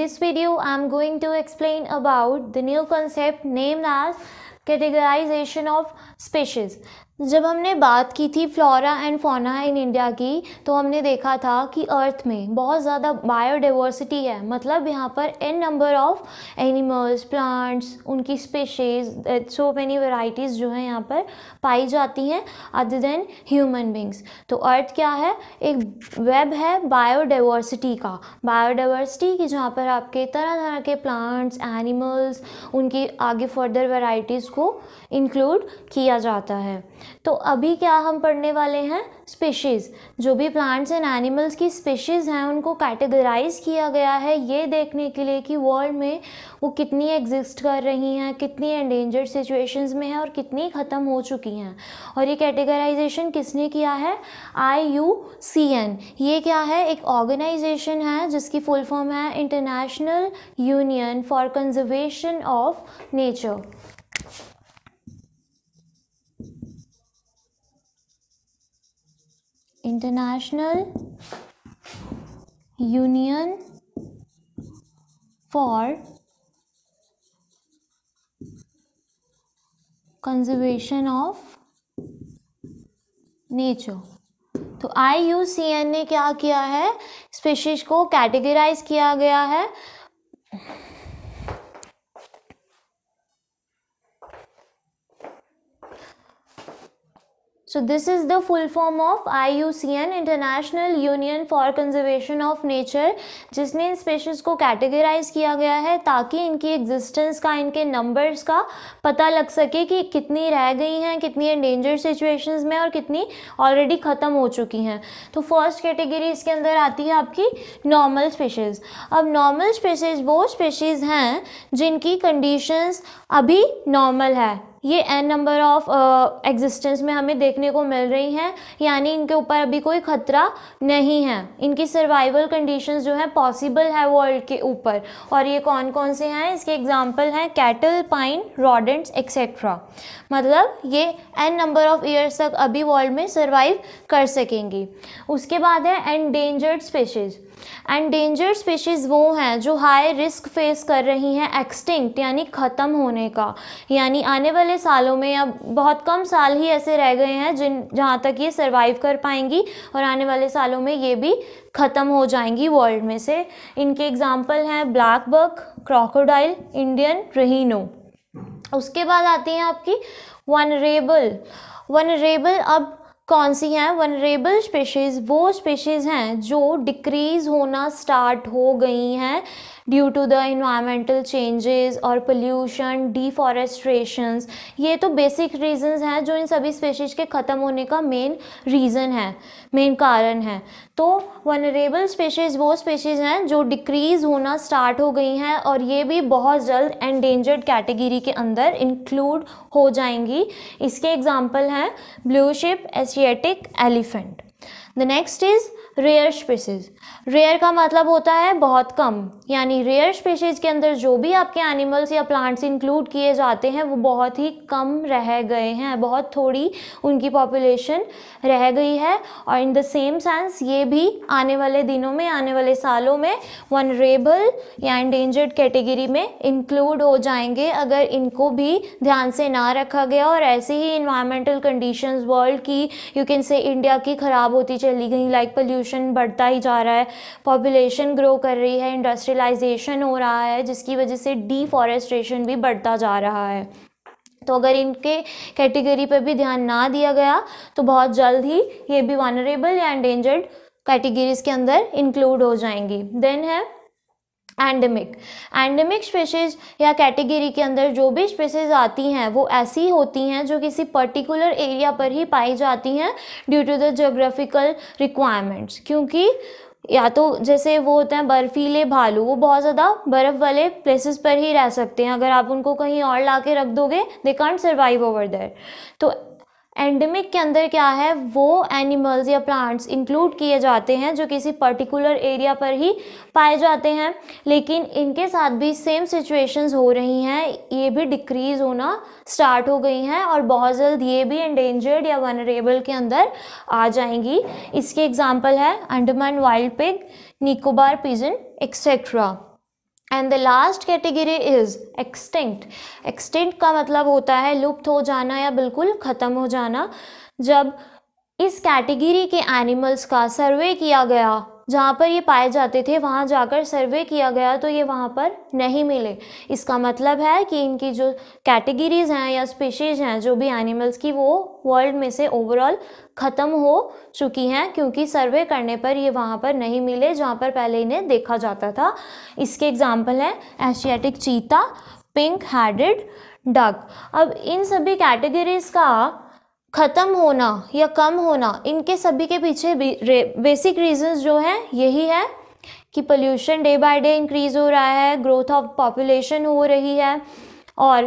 this video I am going to explain about the new concept named as categorization of species. जब हमने बात की थी flora and fauna in India की तो हमने देखा था कि अर्थ में बहुत ज़्यादा बायोडाइवर्सिटी है मतलब यहाँ पर N number of animals plants उनकी स्पेशीज सो मैनी वेराइटीज़ जो हैं यहाँ पर पाई जाती हैं अदर देन ह्यूमन बींग्स तो अर्थ क्या है एक वेब है बायोडाइवर्सिटी का बायोडाइवर्सिटी की जहाँ पर आपके तरह तरह के प्लांट्स एनिमल्स उनकी आगे फर्दर वेराइटीज़ को इंक्लूड किया जाता है तो अभी क्या हम पढ़ने वाले हैं स्पीशीज़ जो भी प्लांट्स एंड एनिमल्स की स्पीशीज़ हैं उनको कैटेगराइज किया गया है ये देखने के लिए कि वर्ल्ड में वो कितनी एग्जिस्ट कर रही हैं कितनी एंडेंजर्ड सिचुएशंस में हैं और कितनी ख़त्म हो चुकी हैं और ये कैटेगराइजेशन किसने किया है आई यू सी एन ये क्या है एक ऑर्गेनाइजेशन है जिसकी फुल फॉर्म है international union for conservation of nature international union for conservation of nature तो आई यू सी एन ने क्या किया है स्पेशीज को कैटेगराइज किया गया है So this is the full form of IUCN International Union for Conservation of Nature जिसने इन स्पेशीज़ को कैटेगराइज किया गया है ताकि इनकी एग्जिस्टेंस का इनके नंबर्स का पता लग सके कि कितनी रह गई हैं कितनी एंडेंजर सिचुएशंस में और कितनी ऑलरेडी ख़त्म हो चुकी हैं तो फर्स्ट कैटेगरी इसके अंदर आती है आपकी नॉर्मल स्पेशीज़ अब नॉर्मल स्पेशीज़ वो स्पेशीज़ हैं जिनकी कंडीशंस अभी नॉर्मल है ये एन नंबर ऑफ एग्जिस्टेंस में हमें देखने को मिल रही हैं यानी इनके ऊपर अभी कोई ख़तरा नहीं है इनकी सर्वाइवल कंडीशन जो है पॉसिबल है वर्ल्ड के ऊपर और ये कौन कौन से हैं इसके एग्जाम्पल हैं कैटल पाइन रॉडेंट्स एक्सेट्रा मतलब ये एन नंबर ऑफ ईयर्स तक अभी वर्ल्ड में सर्वाइव कर सकेंगी उसके बाद है endangered species endanger species वो हैं जो हाई रिस्क फेस कर रही हैं एक्सटिंक्ट यानी ख़त्म होने का यानी आने वाले सालों में अब बहुत कम साल ही ऐसे रह गए हैं जिन जहाँ तक ये सर्वाइव कर पाएंगी और आने वाले सालों में ये भी ख़त्म हो जाएंगी वर्ल्ड में से इनके एग्ज़ाम्पल हैं blackbuck crocodile Indian rhino उसके बाद आती हैं आपकी वनरेबल वनरेबल अब कौन सी हैं वनरेबल स्पेशीज़ वो स्पेशीज़ हैं जो डिक्रीज़ होना स्टार्ट हो गई हैं due to the environmental changes और पोल्यूशन डिफॉरेस्ट्रेशन ये तो बेसिक रीजंस हैं जो इन सभी स्पेशीज़ के ख़त्म होने का मेन रीज़न है मेन कारण है तो वनरेबल स्पेशीज़ वो स्पेशीज़ हैं जो डिक्रीज़ होना स्टार्ट हो गई हैं और ये भी बहुत जल्द एंडेंजर्ड कैटेगरी के अंदर इंक्लूड हो जाएंगी इसके एग्जाम्पल हैं blue sheep Asiatic elephant the next is rare species rare का मतलब होता है बहुत कम यानी रेयर स्पेसीज के अंदर जो भी आपके एनिमल्स या प्लांट्स इंक्लूड किए जाते हैं वो बहुत ही कम रह गए हैं बहुत थोड़ी उनकी पॉपुलेशन रह गई है और इन द सेम सेंस ये भी आने वाले दिनों में आने वाले सालों में वनरेबल या इंडेंजर्ड कैटेगरी में इंक्लूड हो जाएंगे अगर इनको भी ध्यान से ना रखा गया और ऐसे ही इन्वायरमेंटल कंडीशन वर्ल्ड की यू कैन से इंडिया की ख़राब होती चली गई लाइक पोल्यूशन पॉपुलेशन बढ़ता ही जा रहा है पॉपुलेशन ग्रो कर रही है इंडस्ट्रियलाइजेशन हो रहा है जिसकी वजह से डिफॉरेस्ट्रेशन भी बढ़ता जा रहा है तो अगर इनके कैटेगरी पर भी ध्यान ना दिया गया तो बहुत जल्द ही ये भी वनरेबल या एंडेंजर्ड कैटेगरीज के अंदर इंक्लूड हो जाएंगी देन है एंडेमिक एंडेमिक स्पेसीज या कैटेगरी के अंदर जो भी स्पेशज आती हैं वो ऐसी होती हैं जो किसी पर्टिकुलर एरिया पर ही पाई जाती हैं due to the geographical requirements क्योंकि या तो जैसे वो होते हैं बर्फीले भालू वो बहुत ज़्यादा बर्फ़ वाले प्लेसेस पर ही रह सकते हैं अगर आप उनको कहीं और ला के रख दोगे they can't survive over there तो एंडेमिक के अंदर क्या है वो एनिमल्स या प्लांट्स इंक्लूड किए जाते हैं जो किसी पर्टिकुलर एरिया पर ही पाए जाते हैं लेकिन इनके साथ भी सेम सिचुएशंस हो रही हैं ये भी डिक्रीज़ होना स्टार्ट हो गई हैं और बहुत जल्द ये भी एंडेंजर्ड या वनरेबल के अंदर आ जाएंगी इसके एग्जाम्पल है Andaman wild pig Nicobar pigeon etcetera and the last category is extinct extinct का मतलब होता है लुप्त हो जाना या बिल्कुल ख़त्म हो जाना जब इस कैटेगरी के एनिमल्स का सर्वे किया गया जहाँ पर ये पाए जाते थे वहाँ जाकर सर्वे किया गया तो ये वहाँ पर नहीं मिले इसका मतलब है कि इनकी जो कैटेगरीज़ हैं या स्पीशीज़ हैं जो भी एनिमल्स की वो वर्ल्ड में से ओवरऑल ख़त्म हो चुकी हैं क्योंकि सर्वे करने पर ये वहाँ पर नहीं मिले जहाँ पर पहले इन्हें देखा जाता था इसके एग्जाम्पल हैं एशियाटिक चीता पिंक हैडेड डग अब इन सभी कैटेगरीज़ का ख़त्म होना या कम होना इनके सभी के पीछे बेसिक रीजंस जो हैं यही है कि pollution day by day increase हो रहा है ग्रोथ ऑफ पॉपुलेशन हो रही है और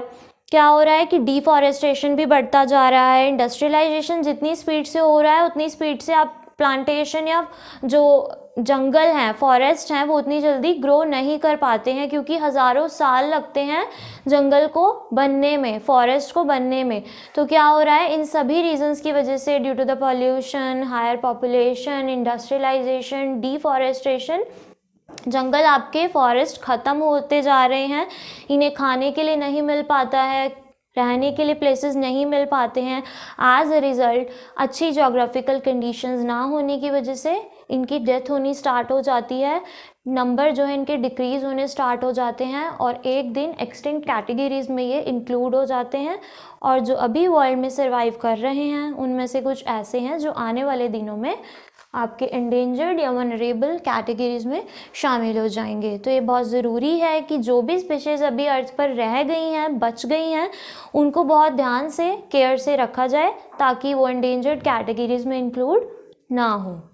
क्या हो रहा है कि डिफॉरेस्टेशन भी बढ़ता जा रहा है इंडस्ट्रियलाइजेशन जितनी स्पीड से हो रहा है उतनी स्पीड से आप प्लांटेशन या जो जंगल हैं फॉरेस्ट हैं वो उतनी जल्दी ग्रो नहीं कर पाते हैं क्योंकि हज़ारों साल लगते हैं जंगल को बनने में फॉरेस्ट को बनने में तो क्या हो रहा है इन सभी रीजंस की वजह से due to the pollution higher population industrialisation deforestation जंगल आपके फॉरेस्ट ख़त्म होते जा रहे हैं इन्हें खाने के लिए नहीं मिल पाता है रहने के लिए प्लेसेस नहीं मिल पाते हैं एज अ रिज़ल्ट अच्छी जोग्राफिकल कंडीशंस ना होने की वजह से इनकी डेथ होनी स्टार्ट हो जाती है नंबर जो है इनके डिक्रीज़ होने स्टार्ट हो जाते हैं और एक दिन एक्सटिंक्ट कैटेगरीज में ये इंक्लूड हो जाते हैं और जो अभी वर्ल्ड में सर्वाइव कर रहे हैं उनमें से कुछ ऐसे हैं जो आने वाले दिनों में आपके एंडेंजर्ड या वनरेबल कैटेगरीज में शामिल हो जाएंगे तो ये बहुत ज़रूरी है कि जो भी स्पीशीज़ अभी अर्थ पर रह गई हैं बच गई हैं उनको बहुत ध्यान से केयर से रखा जाए ताकि वो एंडेंजर्ड कैटेगरीज में इंक्लूड ना हो